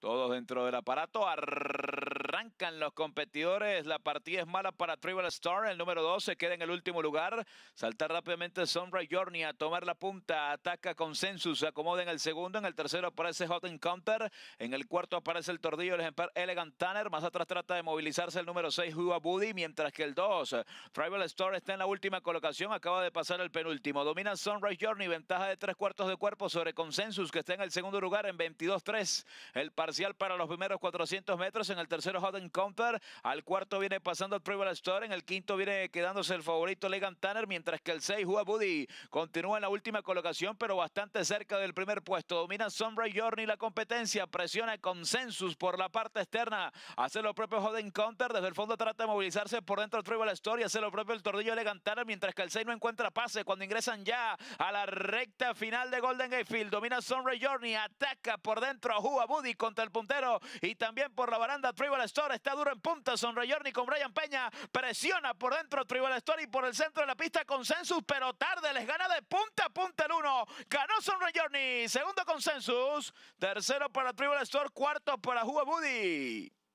Todos dentro del aparato. Arranca los competidores. La partida es mala para Tribal Star. El número 2 se queda en el último lugar. Salta rápidamente Sunrise Journey a tomar la punta. Ataca Consensus. Se acomoda en el segundo. En el tercero aparece Hot Encounter. En el cuarto aparece el Tordillo, el Elegant Tanner. Más atrás trata de movilizarse el número 6, Hua Buddy. Mientras que el 2, Tribal Star, está en la última colocación. Acaba de pasar el penúltimo. Domina Sunrise Journey. Ventaja de tres cuartos de cuerpo sobre Consensus, que está en el segundo lugar en 22-3. El parcial para los primeros 400 metros. En el tercero, Hot Counter, Al cuarto viene pasando el Tribal Store. En el quinto viene quedándose el favorito Legan Tanner, mientras que el 6, Hua Buddy, continúa en la última colocación, pero bastante cerca del primer puesto. Domina Sunrise Journey la competencia. Presiona Consensus por la parte externa. Hace lo propio Hoden Counter. Desde el fondo trata de movilizarse por dentro el Tribal Story. Hace lo propio el Tordillo Legan Tanner, mientras que el 6 no encuentra pase. Cuando ingresan ya a la recta final de Golden Gatefield, domina Sunrise Journey. Ataca por dentro a Hua Buddy contra el puntero y también por la baranda Tribal Store está duro en punta. Sonreyorni con Brian Peña. Presiona por dentro Tribal Story por el centro de la pista. Consensus, pero tarde. Les gana de punta a punta el uno. Ganó Journey. Segundo Consensus. Tercero para Tribal Store. Cuarto para Juba Buddy.